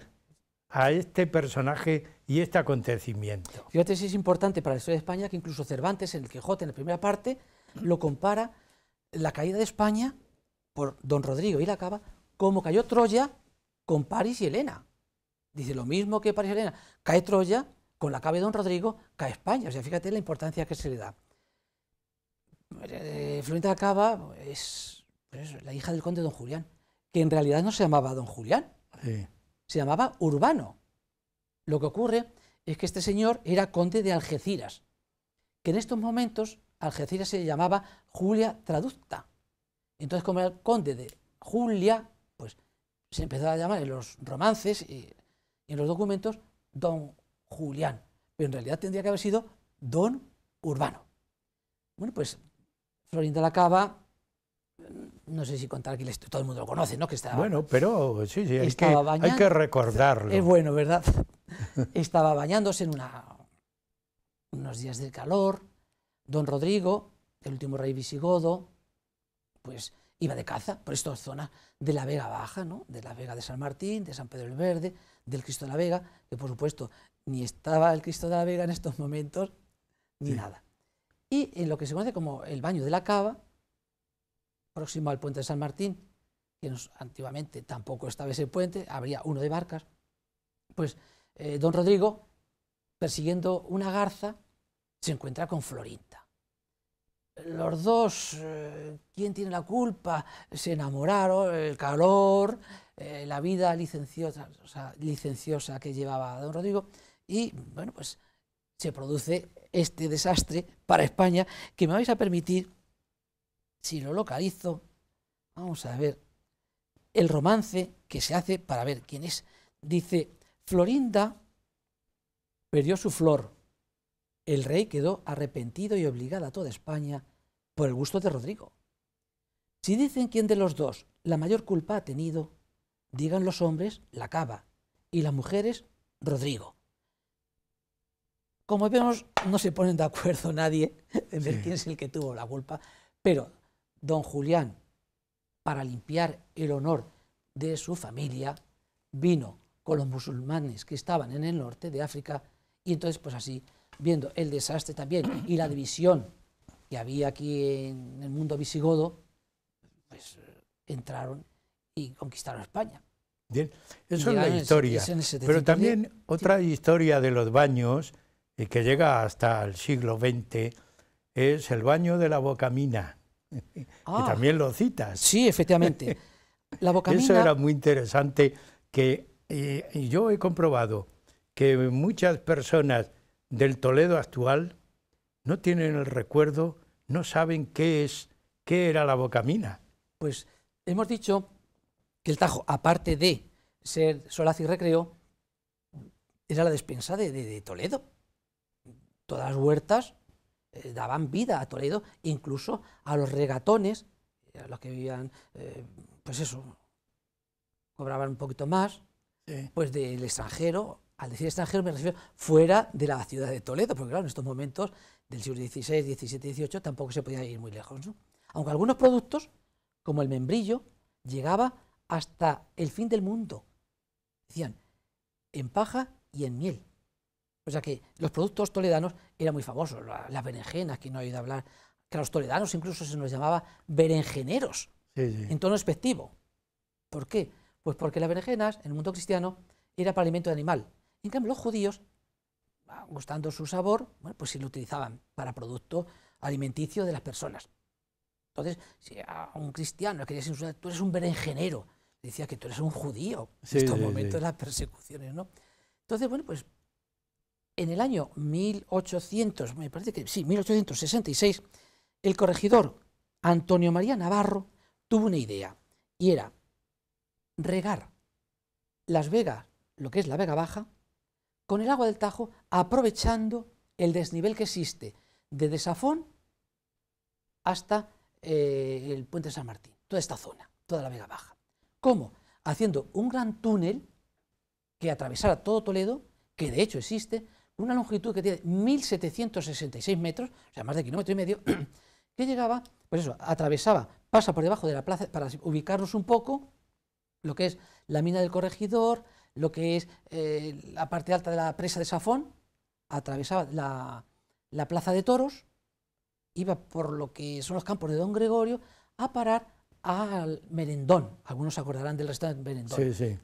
a este personaje y este acontecimiento? Fíjate si es importante para la historia de España que incluso Cervantes, en el Quijote, en la primera parte, lo compara la caída de España por don Rodrigo y la cava como cayó Troya con París y Elena. Dice lo mismo que París y Elena Cae Troya con la cabeza de don Rodrigo cae España. O sea, fíjate la importancia que se le da. de eh, Florinda Cava es, pues, la hija del conde don Julián, que en realidad no se llamaba don Julián, se llamaba Urbano. Lo que ocurre es que este señor era conde de Algeciras, que en estos momentos Algeciras se llamaba Julia Traducta. Entonces, como era el conde de Julia, pues se empezó a llamar en los romances y en los documentos don Julián, pero en realidad tendría que haber sido don Urbano. Bueno, pues Florinda la Cava, no sé si contar aquí, todo el mundo lo conoce, ¿no? Que estaba, bueno, pero sí, sí, hay, que, hay que recordarlo. Es bueno, ¿verdad? estaba bañándose en una, unos días de calor. Don Rodrigo, el último rey visigodo, pues iba de caza por esta zona de la Vega Baja, ¿no? de la Vega de San Martín, de San Pedro el Verde, del Cristo de la Vega, que por supuesto ni estaba el Cristo de la Vega en estos momentos, ni nada. Y en lo que se conoce como el baño de la cava, próximo al puente de San Martín, que antiguamente tampoco estaba ese puente, habría uno de barcas, pues eh, don Rodrigo, persiguiendo una garza, se encuentra con Florinta. Los dos, eh, ¿quién tiene la culpa? Se enamoraron, el calor, eh, la vida licenciosa que llevaba don Rodrigo y bueno, pues se produce este desastre para España que me vais a permitir, si lo localizo, vamos a ver el romance que se hace para ver quién es. Dice, Florinda perdió su flor, el rey quedó arrepentido y obligada a toda España por el gusto de Rodrigo. Si dicen quién de los dos la mayor culpa ha tenido, digan los hombres la cava y las mujeres Rodrigo. Como vemos, no se ponen de acuerdo nadie en ver quién es el que tuvo la culpa, pero don Julián, para limpiar el honor de su familia, vino con los musulmanes que estaban en el norte de África y entonces, pues así, viendo el desastre también y la división que había aquí en el mundo visigodo, pues entraron y conquistaron España. Bien, eso es la historia. pero también otra historia de los baños y que llega hasta el siglo XX, es el baño de la bocamina. y ah. también lo citas. Sí, efectivamente. La bocamina... Eso era muy interesante, que eh, y, yo he comprobado que muchas personas del Toledo actual no tienen el recuerdo, no saben qué es, qué era la bocamina. Pues hemos dicho que el Tajo, aparte de ser solaz y recreo, era la despensa de Toledo todas las huertas eh, daban vida a Toledo, incluso a los regatones, eh, a los que vivían, eh, pues eso, cobraban un poquito más, pues del extranjero, al decir extranjero me refiero fuera de la ciudad de Toledo, porque claro, en estos momentos del siglo XVI, XVII, XVIII tampoco se podía ir muy lejos. Aunque algunos productos, como el membrillo, llegaba hasta el fin del mundo. Decían, en paja y en miel. O sea que los productos toledanos eran muy famosos, las berenjenas, que no he oído hablar, que a los toledanos incluso se nos llamaba berenjeneros, en tono expectivo. ¿Por qué? Pues porque las berenjenas, en el mundo cristiano, era para alimento de animal. En cambio, los judíos, ah, gustando su sabor, bueno, pues si lo utilizaban para producto alimenticio de las personas. Entonces, si a un cristiano le querías insultar, tú eres un berenjenero, decía que tú eres un judío. en estos momentos las persecuciones, ¿no? Entonces, bueno, pues en el año 1800, parece que sí, 1866, el corregidor Antonio María Navarro tuvo una idea y era regar Las Vegas, lo que es la Vega Baja, con el agua del Tajo, aprovechando el desnivel que existe de Desafón hasta eh, el puente San Martín, toda esta zona, toda la Vega Baja. ¿Cómo? Haciendo un gran túnel que atravesara todo Toledo, que de hecho existe, una longitud que tiene 1.766 metros, o sea, más de kilómetro y medio, que llegaba, pues eso, atravesaba, pasa por debajo de la plaza, para ubicarnos un poco, lo que es la mina del corregidor, lo que es eh, la parte alta de la presa de Safón, atravesaba la, plaza de toros, iba por lo que son los campos de Don Gregorio, a parar al Merendón, algunos se acordarán del restaurante Merendón,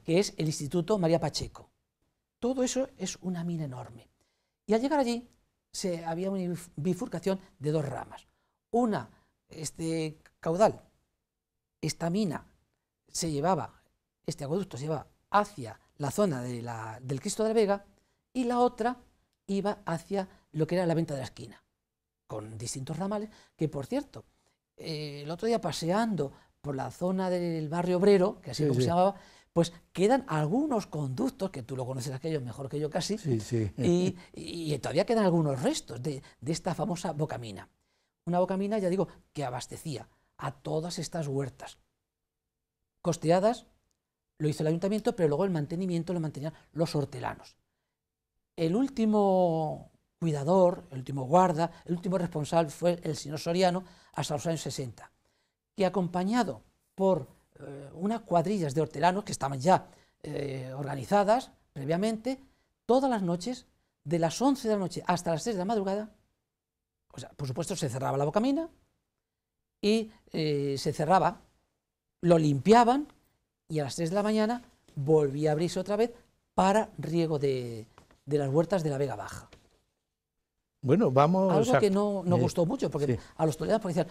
que es el Instituto María Pacheco. Todo eso es una mina enorme. Y al llegar allí se, había una bifurcación de dos ramas. Una, este caudal, esta mina, se llevaba, este acueducto se llevaba hacia la zona de del Cristo de la Vega y la otra iba hacia lo que era la venta de la esquina, con distintos ramales, que por cierto, eh, el otro día paseando por la zona del barrio obrero, que así como se llamaba, pues quedan algunos conductos, que tú lo conoces aquello mejor que yo casi, Y, todavía quedan algunos restos de, esta famosa bocamina. Una bocamina, ya digo, que abastecía a todas estas huertas. Costeadas lo hizo el ayuntamiento, pero luego el mantenimiento lo mantenían los hortelanos. El último cuidador, el último guarda, el último responsable fue el señor Soriano hasta los años 60, que acompañado por eh, unas cuadrillas de hortelanos que estaban ya eh, organizadas previamente, todas las noches, de las 11 de la noche hasta las 3 de la madrugada, o sea, por supuesto se cerraba la bocamina y eh, se cerraba, lo limpiaban y a las 3 de la mañana volvía a abrirse otra vez para riego de las huertas de la Vega Baja. Bueno, vamos. Algo que no, gustó mucho, porque a los toledanos decían,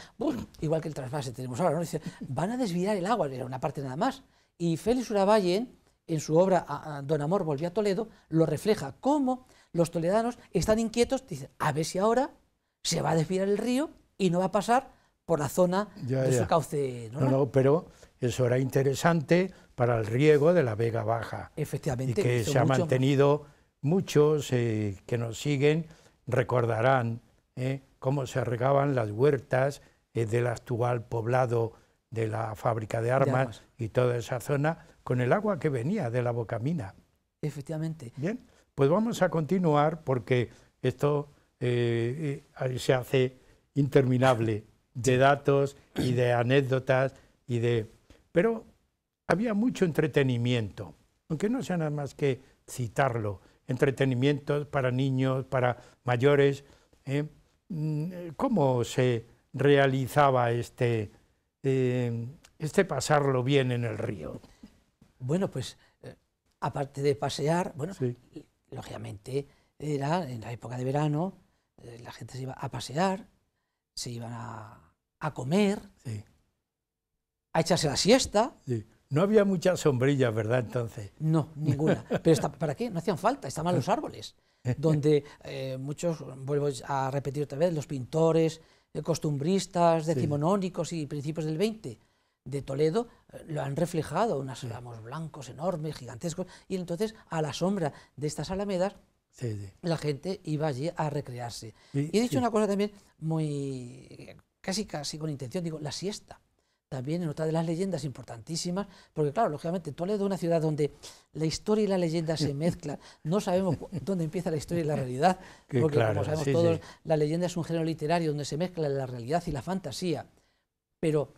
igual que el trasvase tenemos ahora, ¿no? van a desviar el agua, era una parte nada más. Y Félix Uravallen, en su obra Don Amor volvió a Toledo, lo refleja cómo los toledanos están inquietos, dicen, a ver si ahora se va a desviar el río y no va a pasar por la zona de su cauce. ¿no? no, pero eso era interesante para el riego de la Vega Baja. Efectivamente. Y que se ha mantenido muchos eh, que nos siguen recordarán ¿eh? cómo se regaban las huertas eh, del actual poblado de la fábrica de armas, y toda esa zona con el agua que venía de la bocamina. Efectivamente. Bien, pues vamos a continuar porque esto eh, se hace interminable de datos y de anécdotas y de... Pero había mucho entretenimiento, aunque no sea nada más que citarlo entretenimientos para niños, para mayores. ¿eh? Mm, ¿Cómo se realizaba este, eh, este pasarlo bien en el río? Bueno, pues eh, aparte de pasear, bueno, lógicamente era en la época de verano, la gente se iba a pasear, se iban a, comer, a echarse la siesta. No había muchas sombrillas, ¿verdad? Entonces. No, ninguna. Pero ¿para qué? No hacían falta, estaban los árboles, donde eh, muchos, vuelvo a repetir otra vez, los pintores, eh, costumbristas, decimonónicos y principios del 20 de Toledo eh, lo han reflejado, unos sí. blancos enormes, gigantescos, y entonces a la sombra de estas alamedas la gente iba allí a recrearse. Y, he dicho una cosa también muy, casi casi con intención, digo, la siesta también en otra de las leyendas importantísimas, porque claro, lógicamente Toledo es una ciudad donde la historia y la leyenda se mezclan, no sabemos dónde empieza la historia y la realidad, porque como sabemos todos, la leyenda es un género literario donde se mezcla la realidad y la fantasía, pero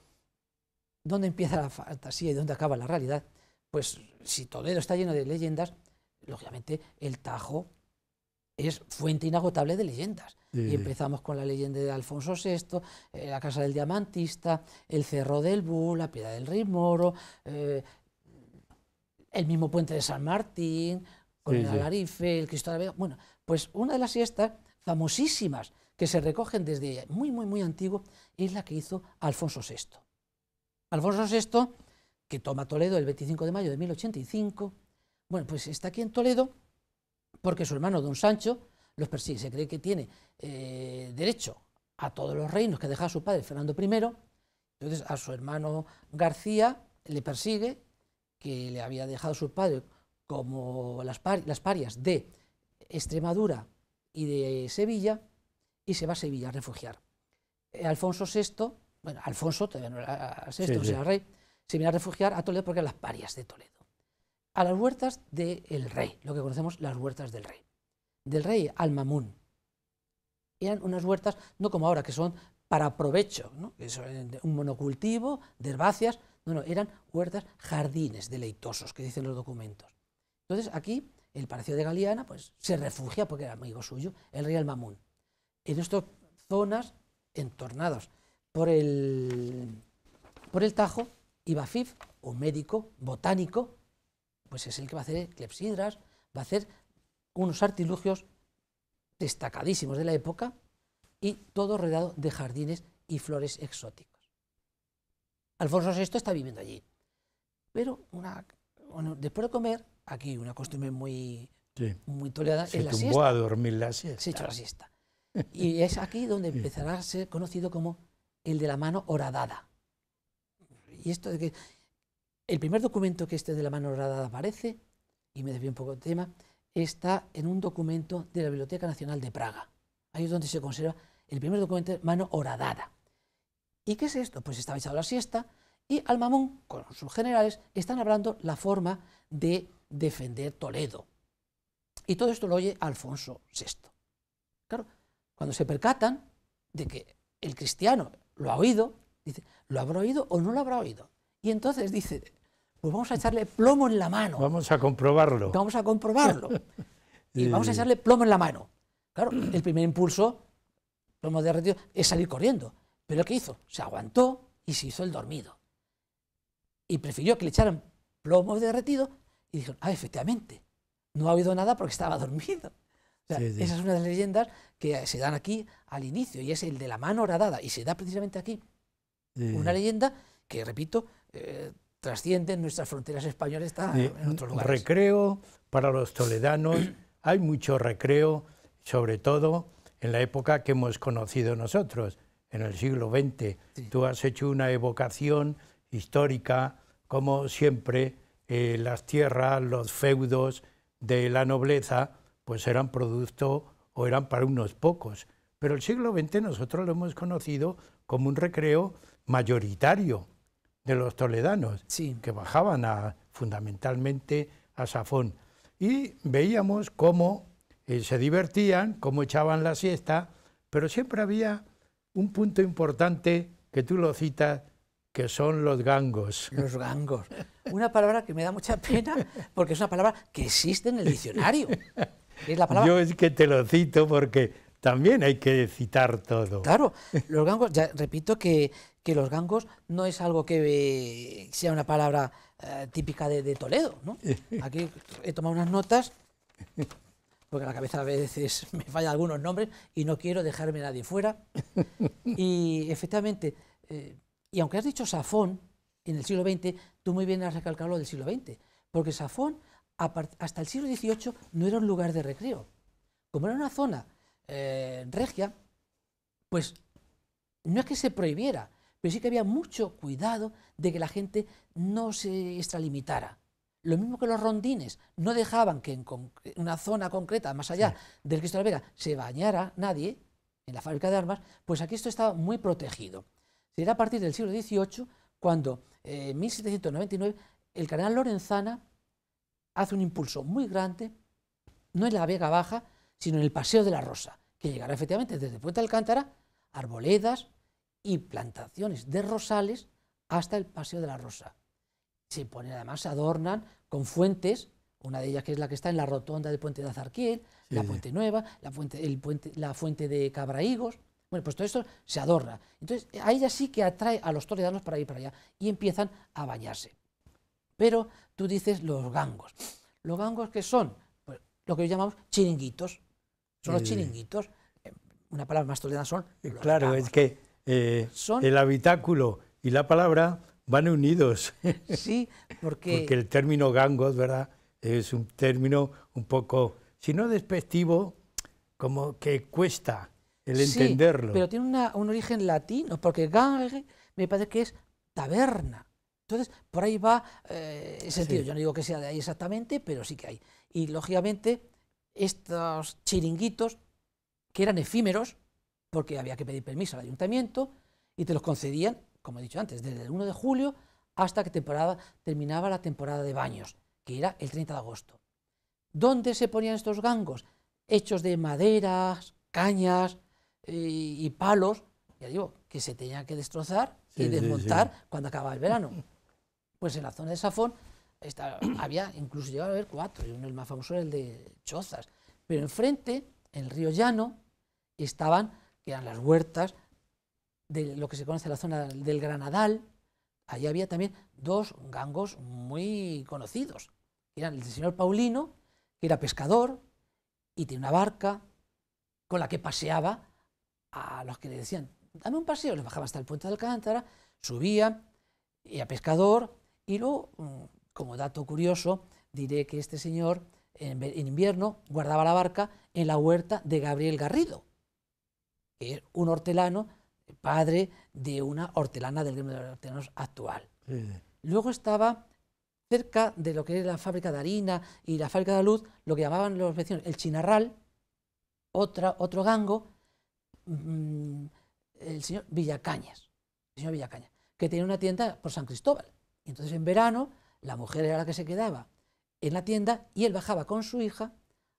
¿dónde empieza la fantasía y dónde acaba la realidad? Pues si Toledo está lleno de leyendas, lógicamente el Tajo es fuente inagotable de leyendas. Y empezamos con la leyenda de Alfonso VI, eh, la Casa del Diamantista, el Cerro del Bull, la Piedra del Rey Moro, eh, el mismo puente de San Martín, con el Alarife, el Cristo de la Vega. Bueno, pues una de las siestas famosísimas que se recogen desde muy, muy, muy antiguo es la que hizo Alfonso VI. Alfonso VI, que toma Toledo el 25 de mayo de 1085, bueno, pues está aquí en Toledo porque su hermano don Sancho los persigue. Se cree que tiene eh, derecho a todos los reinos que deja su padre Fernando I. Entonces a su hermano García le persigue, que le había dejado su padre como las, las parias de Extremadura y de Sevilla, y se va a Sevilla a refugiar. Eh, Alfonso VI, bueno, Alfonso todavía no era VI, sí, era rey, se viene a refugiar a Toledo porque eran las parias de Toledo a las huertas del rey, lo que conocemos las huertas del rey. Del rey al mamún. Eran unas huertas, no como ahora, que son para provecho, ¿no? un monocultivo de herbáceas, no, no, eran huertas, jardines deleitosos, que dicen los documentos. Entonces aquí el Palacio de Galiana, pues, se refugia, porque era amigo suyo, el rey Al-Mamun. En estas zonas entornadas por el, por el Tajo, Ibafif, un médico botánico pues es el que va a hacer clepsidras, va a hacer unos artilugios destacadísimos de la época y todo rodeado de jardines y flores exóticas. Alfonso VI está viviendo allí, pero una, después de comer, aquí una costumbre muy, muy se es la tumbó a dormir la siesta. Se la siesta. Y es aquí donde empezará a ser conocido como el de la mano horadada. Y esto de que el primer documento que este de la mano horadada aparece, y me desvío un poco del tema, está en un documento de la Biblioteca Nacional de Praga. Ahí es donde se conserva el primer documento de mano horadada. ¿Y qué es esto? Pues estaba echado la siesta y Almamón, con sus generales, están hablando la forma de defender Toledo. Y todo esto lo oye Alfonso VI. Claro, cuando se percatan de que el cristiano lo ha oído, dice, ¿lo habrá oído o no lo habrá oído? Y entonces dice, pues vamos a echarle plomo en la mano. Vamos a comprobarlo. Vamos a comprobarlo. y vamos a echarle plomo en la mano. Claro, el primer impulso, plomo derretido, es salir corriendo. Pero ¿qué hizo? Se aguantó y se hizo el dormido. Y prefirió que le echaran plomo derretido y dijeron, ah, efectivamente, no ha habido nada porque estaba dormido. Esa es una de las leyendas que se dan aquí al inicio y es el de la mano horadada. Y se da precisamente aquí una leyenda que, repito, eh, trascienden nuestras fronteras españolas, está en otros lugares. Recreo para los toledanos, hay mucho recreo, sobre todo en la época que hemos conocido nosotros, en el siglo XX. Tú has hecho una evocación histórica, como siempre, eh, las tierras, los feudos de la nobleza, pues eran producto o eran para unos pocos. Pero el siglo XX nosotros lo hemos conocido como un recreo mayoritario, de los toledanos, que bajaban fundamentalmente a Safón. Y veíamos cómo eh, se divertían, cómo echaban la siesta, pero siempre había un punto importante que tú lo citas, que son los gangos. Los gangos. Una palabra que me da mucha pena porque es una palabra que existe en el diccionario. Yo es que te lo cito porque también hay que citar todo. Claro, los gangos, repito que que los gangos no es algo que eh, sea una palabra eh, típica de, Toledo. ¿no? Aquí he tomado unas notas, porque la cabeza a veces me falla algunos nombres y no quiero dejarme nadie fuera. Y efectivamente, eh, y aunque has dicho Safón en el siglo XX, tú muy bien has recalcado lo del siglo XX, porque Safón hasta el siglo XVIII no era un lugar de recreo. Como era una zona regia, pues no es que se prohibiera, pero sí que había mucho cuidado de que la gente no se extralimitara. Lo mismo que los rondines, no dejaban que en una zona concreta, más allá del Cristo de la Vega, se bañara nadie en la fábrica de armas, pues aquí esto estaba muy protegido. Será a partir del siglo XVIII cuando, eh, en 1799, el canal Lorenzana hace un impulso muy grande, no en la Vega Baja, sino en el Paseo de la Rosa, que llegará efectivamente desde Puente Alcántara, Arboledas, y plantaciones de rosales hasta el Paseo de la Rosa. Se pone además, se adornan con fuentes, una de ellas que es la que está en la rotonda del puente de Azarquiel, la Puente Nueva, la, fuente, puente, la fuente de Cabraigos. Bueno, pues todo esto se adorna. Entonces, ahí ella sí que atrae a los toledanos para ir para allá y empiezan a bañarse. Pero tú dices los gangos. ¿Los gangos que son? Pues lo que llamamos chiringuitos. Son los chiringuitos. Eh, una palabra más toledana son. claro, es que eh, el habitáculo y la palabra van unidos. Sí, porque... el término gangos, ¿verdad? Es un término un poco, si no despectivo, como que cuesta el entenderlo. Pero tiene un origen latino, porque gang me parece que es taberna. Entonces, por ahí va eh, sentido. Yo no digo que sea de ahí exactamente, pero sí que hay. Y lógicamente, estos chiringuitos, que eran efímeros, porque había que pedir permiso al ayuntamiento y te los concedían, como he dicho antes, desde el 1 de julio hasta que temporada, terminaba la temporada de baños, que era el 30 de agosto. ¿Dónde se ponían estos gangos? Hechos de maderas, cañas eh, y palos, ya digo, que se tenían que destrozar y desmontar cuando acababa el verano. Pues en la zona de Safón había, incluso llegaba a haber cuatro, y uno el más famoso era el de Chozas. Pero enfrente, en el río Llano, estaban que eran las huertas, de lo que se conoce la zona del Granadal, allí había también dos gangos muy conocidos. Eran el señor Paulino, que era pescador y tenía una barca con la que paseaba a los que le decían, dame un paseo, le bajaba hasta el puente de Alcántara, subía, a pescador y luego, mm, como dato curioso, diré que este señor en invierno guardaba la barca en la huerta de Gabriel Garrido, que un hortelano, padre de una hortelana del gremio de los hortelanos actual. Luego estaba cerca de lo que era la fábrica de harina y la fábrica de luz, lo que llamaban los vecinos el chinarral, otro gango, mm, el señor Villacañas, el señor Villacañas, que tenía una tienda por San Cristóbal. entonces en verano la mujer era la que se quedaba en la tienda y él bajaba con su hija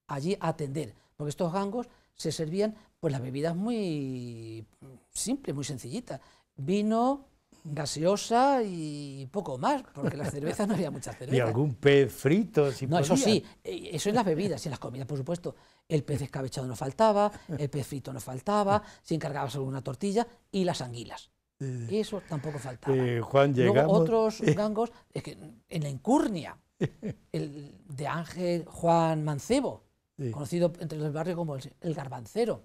allí a atender, porque estos gangos se servían pues las bebidas muy simples, muy sencillitas. Vino, gaseosa y poco más, porque las cervezas no había mucha cerveza. Y algún pez frito, No, eso sí, eh, eso en las bebidas y en las comidas, por supuesto. El pez escabechado no faltaba, el pez frito no faltaba, si encargabas alguna tortilla y las anguilas. Eh. Eso tampoco faltaba. Eh, Juan, otros gangos, es que en la incurnia, el de Ángel Juan Mancebo, conocido entre los barrios como el, garbancero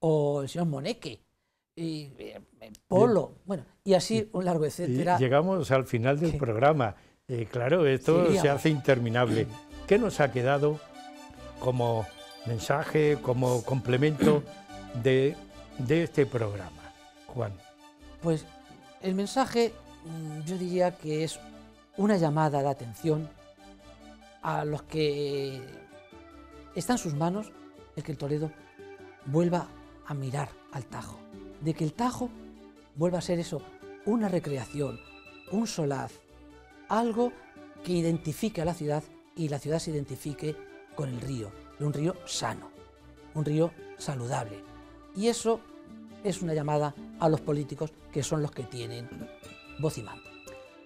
o el señor Moneque. Y, eh, eh, Polo, bueno, y así un largo etcétera. llegamos al final del programa. Eh, claro, esto se hace interminable. ¿Qué nos ha quedado como mensaje, como complemento de, de este programa, Juan? Pues el mensaje mm, yo diría que es una llamada de atención a los que Está en sus manos el que el Toledo vuelva a mirar al Tajo, de que el Tajo vuelva a ser eso, una recreación, un solaz, algo que identifique a la ciudad y la ciudad se identifique con el río, un río sano, un río saludable. Y eso es una llamada a los políticos que son los que tienen voz y mando.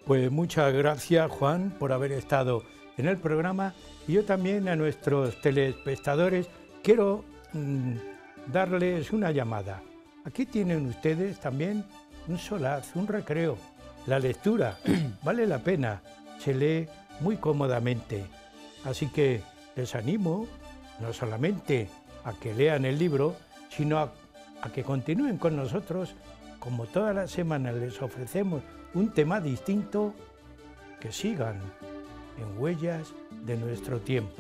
Pues muchas gracias Juan por haber estado en el programa y yo también a nuestros telespectadores quiero mm, darles una llamada. Aquí tienen ustedes también un solaz, un recreo. La lectura vale la pena, se lee muy cómodamente. Así que les animo no solamente a que lean el libro, sino a, a que continúen con nosotros. Como todas las semanas les ofrecemos un tema distinto, que sigan en Huellas de nuestro tiempo.